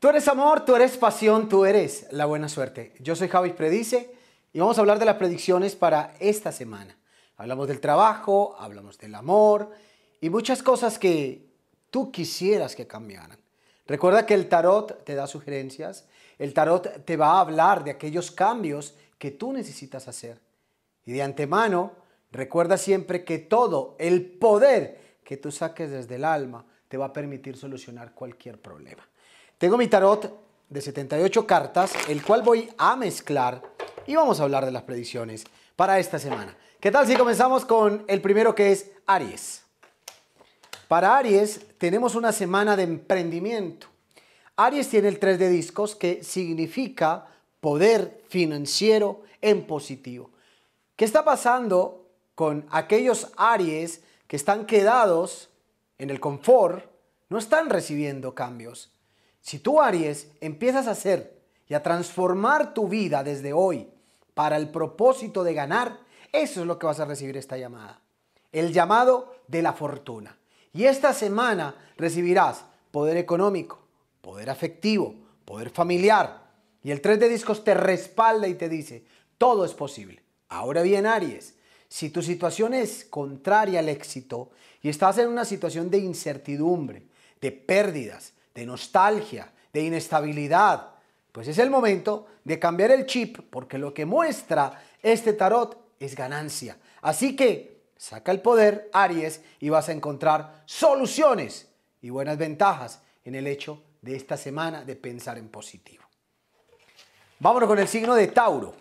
Tú eres amor, tú eres pasión, tú eres la buena suerte. Yo soy Javi Predice y vamos a hablar de las predicciones para esta semana. Hablamos del trabajo, hablamos del amor y muchas cosas que tú quisieras que cambiaran. Recuerda que el tarot te da sugerencias, el tarot te va a hablar de aquellos cambios que tú necesitas hacer. Y de antemano, recuerda siempre que todo el poder que tú saques desde el alma te va a permitir solucionar cualquier problema. Tengo mi tarot de 78 cartas, el cual voy a mezclar y vamos a hablar de las predicciones para esta semana. ¿Qué tal si comenzamos con el primero que es Aries? Para Aries tenemos una semana de emprendimiento. Aries tiene el 3 de discos que significa poder financiero en positivo. ¿Qué está pasando con aquellos Aries que están quedados en el confort, no están recibiendo cambios. Si tú, Aries, empiezas a hacer y a transformar tu vida desde hoy para el propósito de ganar, eso es lo que vas a recibir esta llamada. El llamado de la fortuna. Y esta semana recibirás poder económico, poder afectivo, poder familiar. Y el 3 de discos te respalda y te dice, todo es posible. Ahora bien, Aries, si tu situación es contraria al éxito y estás en una situación de incertidumbre, de pérdidas, de nostalgia, de inestabilidad, pues es el momento de cambiar el chip porque lo que muestra este tarot es ganancia. Así que saca el poder, Aries, y vas a encontrar soluciones y buenas ventajas en el hecho de esta semana de pensar en positivo. Vámonos con el signo de Tauro.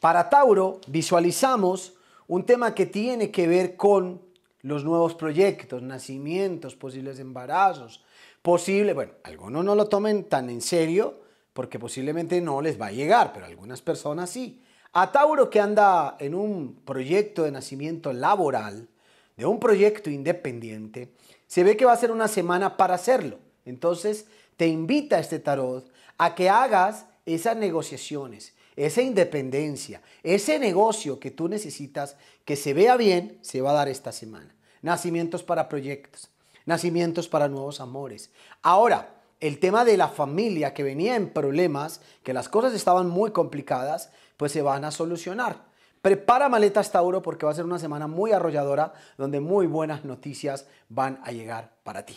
Para Tauro visualizamos un tema que tiene que ver con los nuevos proyectos, nacimientos, posibles embarazos, posible, bueno, algunos no lo tomen tan en serio porque posiblemente no les va a llegar, pero algunas personas sí. A Tauro que anda en un proyecto de nacimiento laboral, de un proyecto independiente, se ve que va a ser una semana para hacerlo. Entonces, te invita a este tarot a que hagas esas negociaciones, esa independencia, ese negocio que tú necesitas que se vea bien, se va a dar esta semana. Nacimientos para proyectos, nacimientos para nuevos amores. Ahora, el tema de la familia que venía en problemas, que las cosas estaban muy complicadas, pues se van a solucionar. Prepara maletas Tauro porque va a ser una semana muy arrolladora donde muy buenas noticias van a llegar para ti.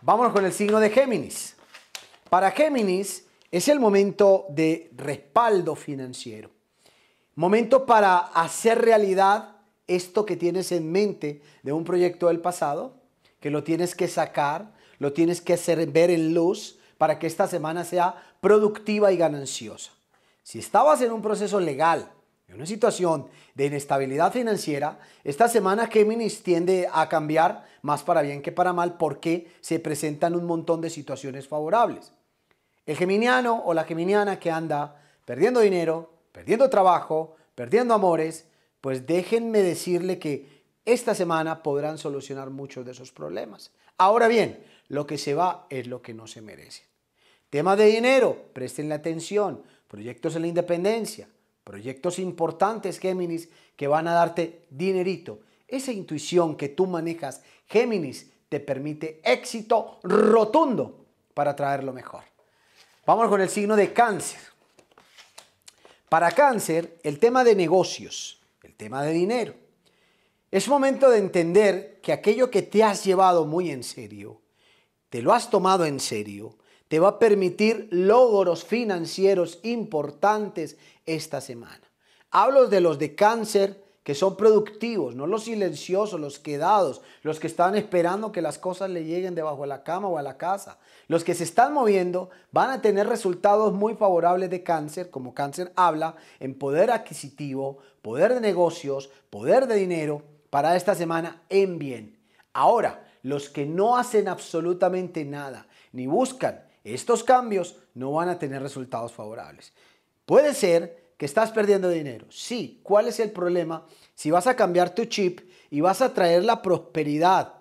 Vámonos con el signo de Géminis. Para Géminis, es el momento de respaldo financiero. Momento para hacer realidad esto que tienes en mente de un proyecto del pasado, que lo tienes que sacar, lo tienes que hacer ver en luz para que esta semana sea productiva y gananciosa. Si estabas en un proceso legal, en una situación de inestabilidad financiera, esta semana Géminis tiende a cambiar más para bien que para mal porque se presentan un montón de situaciones favorables. El geminiano o la geminiana que anda perdiendo dinero, perdiendo trabajo, perdiendo amores, pues déjenme decirle que esta semana podrán solucionar muchos de esos problemas. Ahora bien, lo que se va es lo que no se merece. Tema de dinero, prestenle atención. Proyectos en la independencia, proyectos importantes, Géminis, que van a darte dinerito. Esa intuición que tú manejas, Géminis, te permite éxito rotundo para traer lo mejor. Vamos con el signo de cáncer. Para cáncer, el tema de negocios, el tema de dinero. Es momento de entender que aquello que te has llevado muy en serio, te lo has tomado en serio, te va a permitir logros financieros importantes esta semana. Hablo de los de cáncer que son productivos, no los silenciosos, los quedados, los que están esperando que las cosas le lleguen debajo de la cama o a la casa. Los que se están moviendo van a tener resultados muy favorables de cáncer, como cáncer habla, en poder adquisitivo, poder de negocios, poder de dinero para esta semana en bien. Ahora, los que no hacen absolutamente nada, ni buscan estos cambios, no van a tener resultados favorables. Puede ser que estás perdiendo dinero. Sí, ¿cuál es el problema? Si vas a cambiar tu chip y vas a traer la prosperidad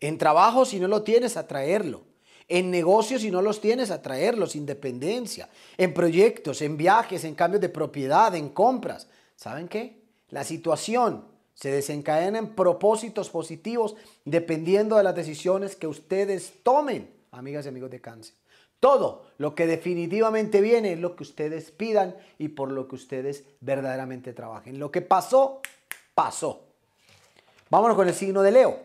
en trabajo, si no lo tienes, a traerlo. En negocios, si no los tienes, a traerlos. Independencia. En proyectos, en viajes, en cambios de propiedad, en compras. ¿Saben qué? La situación se desencadena en propósitos positivos dependiendo de las decisiones que ustedes tomen, amigas y amigos de cáncer. Todo lo que definitivamente viene es lo que ustedes pidan y por lo que ustedes verdaderamente trabajen. Lo que pasó, pasó. Vámonos con el signo de Leo.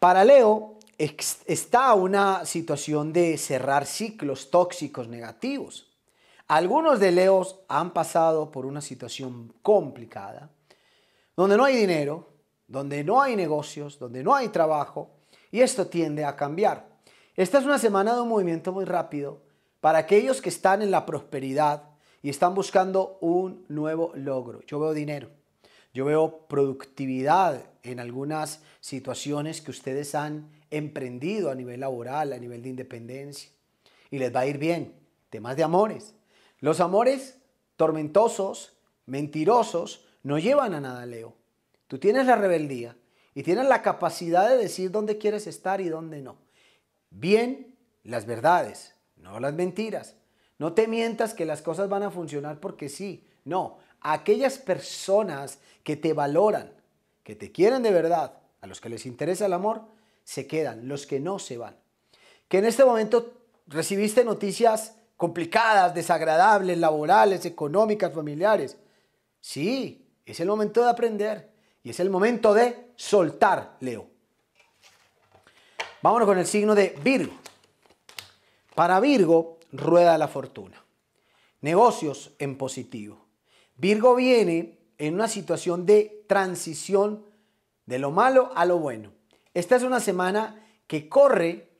Para Leo está una situación de cerrar ciclos tóxicos negativos. Algunos de Leos han pasado por una situación complicada, donde no hay dinero, donde no hay negocios, donde no hay trabajo, y esto tiende a cambiar. Esta es una semana de un movimiento muy rápido para aquellos que están en la prosperidad y están buscando un nuevo logro. Yo veo dinero, yo veo productividad en algunas situaciones que ustedes han emprendido a nivel laboral, a nivel de independencia. Y les va a ir bien. Temas de amores. Los amores tormentosos, mentirosos, no llevan a nada, Leo. Tú tienes la rebeldía y tienes la capacidad de decir dónde quieres estar y dónde no bien las verdades, no las mentiras. No te mientas que las cosas van a funcionar porque sí. No, aquellas personas que te valoran, que te quieren de verdad, a los que les interesa el amor, se quedan, los que no se van. Que en este momento recibiste noticias complicadas, desagradables, laborales, económicas, familiares. Sí, es el momento de aprender y es el momento de soltar, Leo. Vámonos con el signo de Virgo. Para Virgo, rueda la fortuna. Negocios en positivo. Virgo viene en una situación de transición de lo malo a lo bueno. Esta es una semana que corre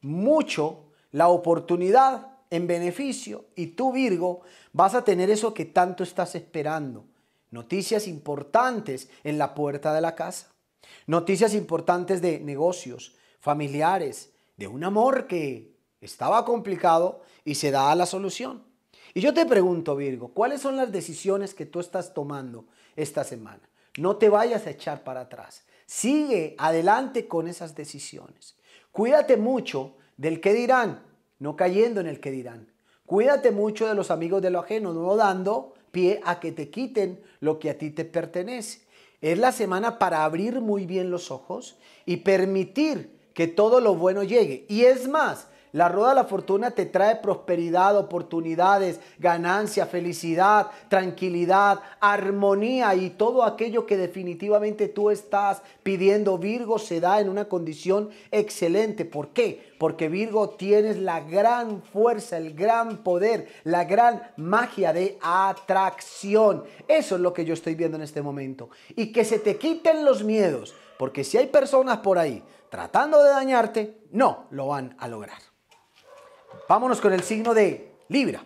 mucho la oportunidad en beneficio y tú Virgo vas a tener eso que tanto estás esperando. Noticias importantes en la puerta de la casa. Noticias importantes de negocios familiares, de un amor que estaba complicado y se da la solución. Y yo te pregunto, Virgo, ¿cuáles son las decisiones que tú estás tomando esta semana? No te vayas a echar para atrás. Sigue adelante con esas decisiones. Cuídate mucho del que dirán, no cayendo en el que dirán. Cuídate mucho de los amigos de lo ajeno, no dando pie a que te quiten lo que a ti te pertenece. Es la semana para abrir muy bien los ojos y permitir que todo lo bueno llegue. Y es más, la rueda de la fortuna te trae prosperidad, oportunidades, ganancia, felicidad, tranquilidad, armonía y todo aquello que definitivamente tú estás pidiendo. Virgo se da en una condición excelente. ¿Por qué? Porque Virgo tienes la gran fuerza, el gran poder, la gran magia de atracción. Eso es lo que yo estoy viendo en este momento. Y que se te quiten los miedos. Porque si hay personas por ahí tratando de dañarte, no lo van a lograr. Vámonos con el signo de Libra.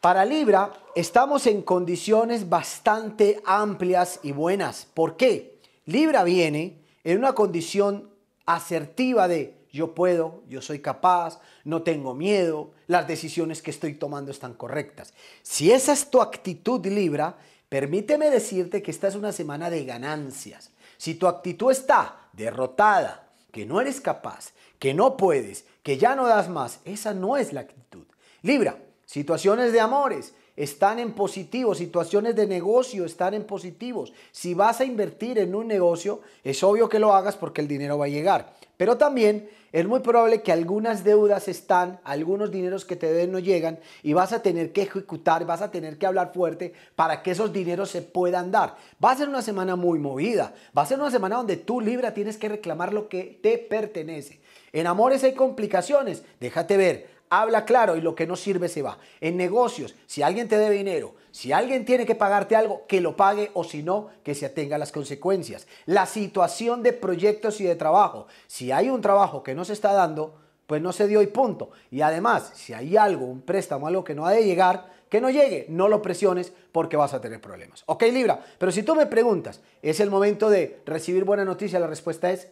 Para Libra estamos en condiciones bastante amplias y buenas. ¿Por qué? Libra viene en una condición asertiva de yo puedo, yo soy capaz, no tengo miedo, las decisiones que estoy tomando están correctas. Si esa es tu actitud Libra, permíteme decirte que esta es una semana de ganancias. Si tu actitud está derrotada, que no eres capaz, que no puedes, que ya no das más, esa no es la actitud. Libra, situaciones de amores, están en positivo, situaciones de negocio están en positivos. Si vas a invertir en un negocio, es obvio que lo hagas porque el dinero va a llegar. Pero también es muy probable que algunas deudas están, algunos dineros que te deben no llegan y vas a tener que ejecutar, vas a tener que hablar fuerte para que esos dineros se puedan dar. Va a ser una semana muy movida, va a ser una semana donde tú Libra tienes que reclamar lo que te pertenece. En amores hay complicaciones, déjate ver habla claro y lo que no sirve se va. En negocios, si alguien te debe dinero, si alguien tiene que pagarte algo, que lo pague o si no, que se atenga a las consecuencias. La situación de proyectos y de trabajo. Si hay un trabajo que no se está dando, pues no se dio y punto. Y además, si hay algo, un préstamo, algo que no ha de llegar, que no llegue, no lo presiones porque vas a tener problemas. Ok, Libra, pero si tú me preguntas, ¿es el momento de recibir buena noticia? La respuesta es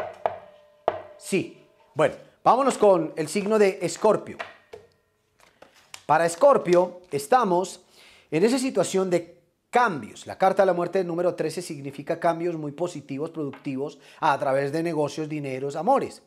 sí. Bueno, vámonos con el signo de Escorpio. Para Escorpio, estamos en esa situación de cambios. La carta de la muerte número 13 significa cambios muy positivos, productivos, a través de negocios, dineros, amores.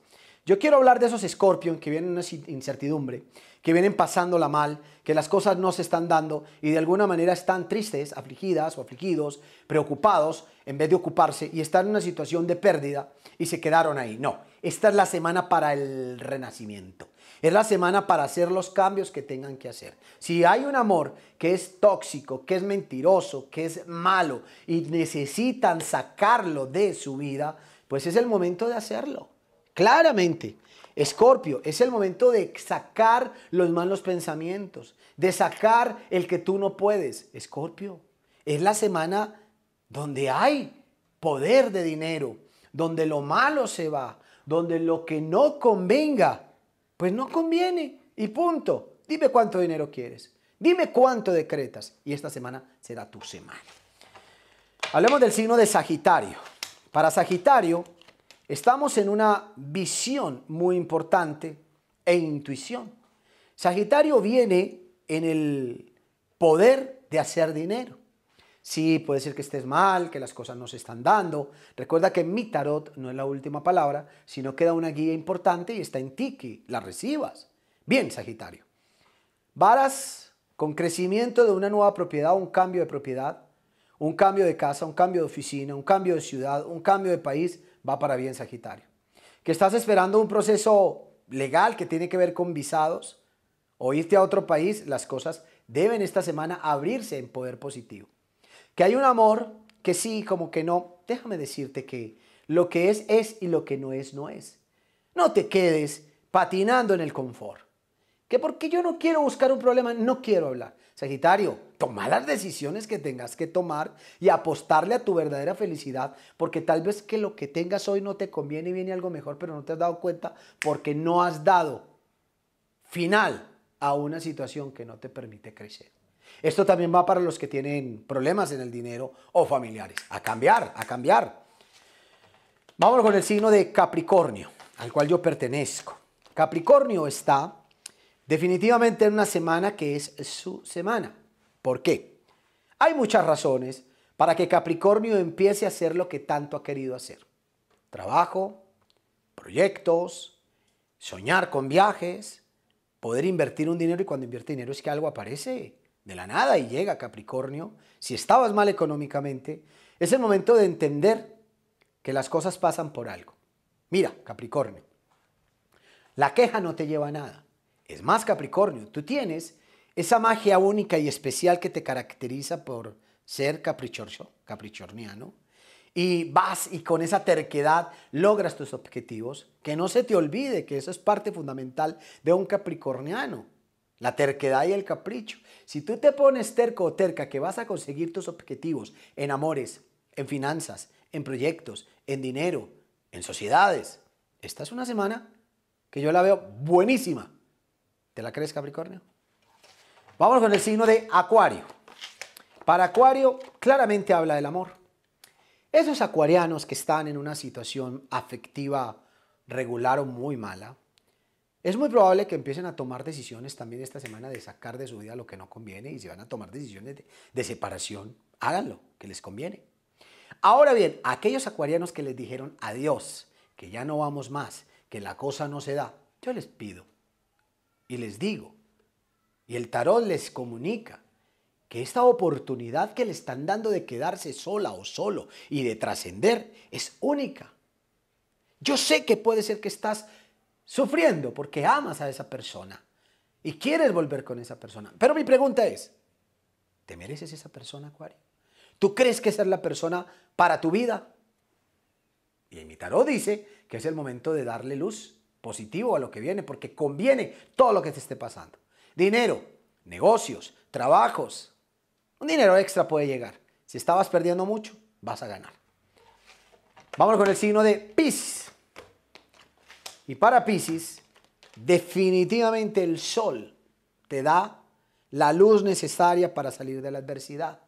Yo quiero hablar de esos Scorpion que vienen en una incertidumbre, que vienen pasándola mal, que las cosas no se están dando y de alguna manera están tristes, afligidas o afligidos, preocupados, en vez de ocuparse y están en una situación de pérdida y se quedaron ahí. No, esta es la semana para el renacimiento. Es la semana para hacer los cambios que tengan que hacer. Si hay un amor que es tóxico, que es mentiroso, que es malo y necesitan sacarlo de su vida, pues es el momento de hacerlo. Claramente. Escorpio, es el momento de sacar los malos pensamientos, de sacar el que tú no puedes. Escorpio, es la semana donde hay poder de dinero, donde lo malo se va, donde lo que no convenga pues no conviene y punto. Dime cuánto dinero quieres. Dime cuánto decretas y esta semana será tu semana. Hablemos del signo de Sagitario. Para Sagitario estamos en una visión muy importante e intuición. Sagitario viene en el poder de hacer dinero. Sí, puede ser que estés mal, que las cosas no se están dando. Recuerda que mi tarot no es la última palabra, sino queda una guía importante y está en ti que la recibas. Bien, Sagitario. Varas con crecimiento de una nueva propiedad, un cambio de propiedad, un cambio de casa, un cambio de oficina, un cambio de ciudad, un cambio de país, va para bien, Sagitario. Que estás esperando un proceso legal que tiene que ver con visados o irte a otro país, las cosas deben esta semana abrirse en poder positivo. Que hay un amor que sí, como que no. Déjame decirte que lo que es es y lo que no es no es. No te quedes patinando en el confort. Que porque yo no quiero buscar un problema, no quiero hablar. Sagitario, toma las decisiones que tengas que tomar y apostarle a tu verdadera felicidad, porque tal vez que lo que tengas hoy no te conviene y viene algo mejor, pero no te has dado cuenta porque no has dado final a una situación que no te permite crecer. Esto también va para los que tienen problemas en el dinero o familiares. A cambiar, a cambiar. Vamos con el signo de Capricornio, al cual yo pertenezco. Capricornio está definitivamente en una semana que es su semana. ¿Por qué? Hay muchas razones para que Capricornio empiece a hacer lo que tanto ha querido hacer. Trabajo, proyectos, soñar con viajes, poder invertir un dinero y cuando invierte dinero es que algo aparece de la nada y llega Capricornio, si estabas mal económicamente, es el momento de entender que las cosas pasan por algo. Mira, Capricornio, la queja no te lleva a nada. Es más, Capricornio, tú tienes esa magia única y especial que te caracteriza por ser caprichorcho, caprichorniano, y vas y con esa terquedad logras tus objetivos, que no se te olvide que eso es parte fundamental de un capricorniano, la terquedad y el capricho. Si tú te pones terco o terca que vas a conseguir tus objetivos en amores, en finanzas, en proyectos, en dinero, en sociedades, esta es una semana que yo la veo buenísima. ¿Te la crees, Capricornio? Vamos con el signo de Acuario. Para Acuario claramente habla del amor. Esos acuarianos que están en una situación afectiva regular o muy mala, es muy probable que empiecen a tomar decisiones también esta semana de sacar de su vida lo que no conviene y si van a tomar decisiones de, separación, háganlo, que les conviene. Ahora bien, aquellos acuarianos que les dijeron adiós, que ya no vamos más, que la cosa no se da, yo les pido y les digo, y el tarot les comunica que esta oportunidad que le están dando de quedarse sola o solo y de trascender es única. Yo sé que puede ser que estás sufriendo porque amas a esa persona y quieres volver con esa persona. Pero mi pregunta es, ¿te mereces esa persona, Acuario? ¿Tú crees que ser la persona para tu vida? Y mi tarot dice que es el momento de darle luz positivo a lo que viene, porque conviene todo lo que te esté pasando. Dinero, negocios, trabajos. Un dinero extra puede llegar. Si estabas perdiendo mucho, vas a ganar. Vamos con el signo de Piscis. Y para Pisces, definitivamente el sol te da la luz necesaria para salir de la adversidad.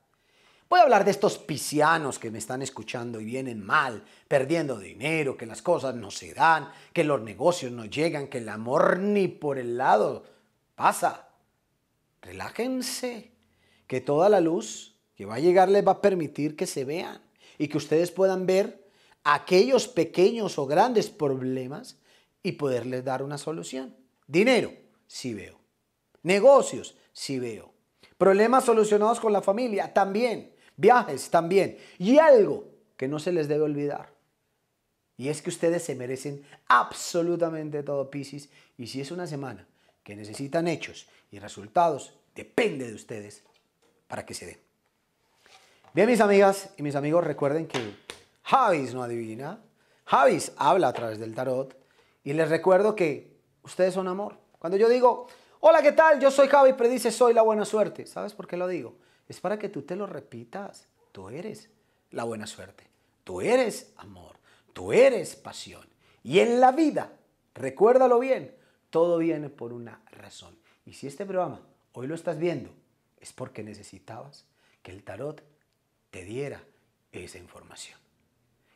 Voy a hablar de estos piscianos que me están escuchando y vienen mal, perdiendo dinero, que las cosas no se dan, que los negocios no llegan, que el amor ni por el lado pasa. Relájense, que toda la luz que va a llegar les va a permitir que se vean y que ustedes puedan ver aquellos pequeños o grandes problemas y poderles dar una solución. Dinero, sí veo. Negocios, sí veo. Problemas solucionados con la familia, también. Viajes, también. Y algo que no se les debe olvidar. Y es que ustedes se merecen absolutamente todo, Pisces. Y si es una semana que necesitan hechos y resultados, depende de ustedes para que se den. Bien, mis amigas y mis amigos, recuerden que Javis no adivina. Javis habla a través del tarot. Y les recuerdo que ustedes son amor. Cuando yo digo, hola, ¿qué tal? Yo soy Javi Predice, soy la buena suerte. ¿Sabes por qué lo digo? Es para que tú te lo repitas. Tú eres la buena suerte. Tú eres amor. Tú eres pasión. Y en la vida, recuérdalo bien, todo viene por una razón. Y si este programa hoy lo estás viendo, es porque necesitabas que el tarot te diera esa información.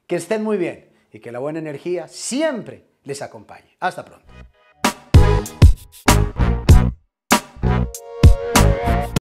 Que estén muy bien y que la buena energía siempre les acompañe. Hasta pronto.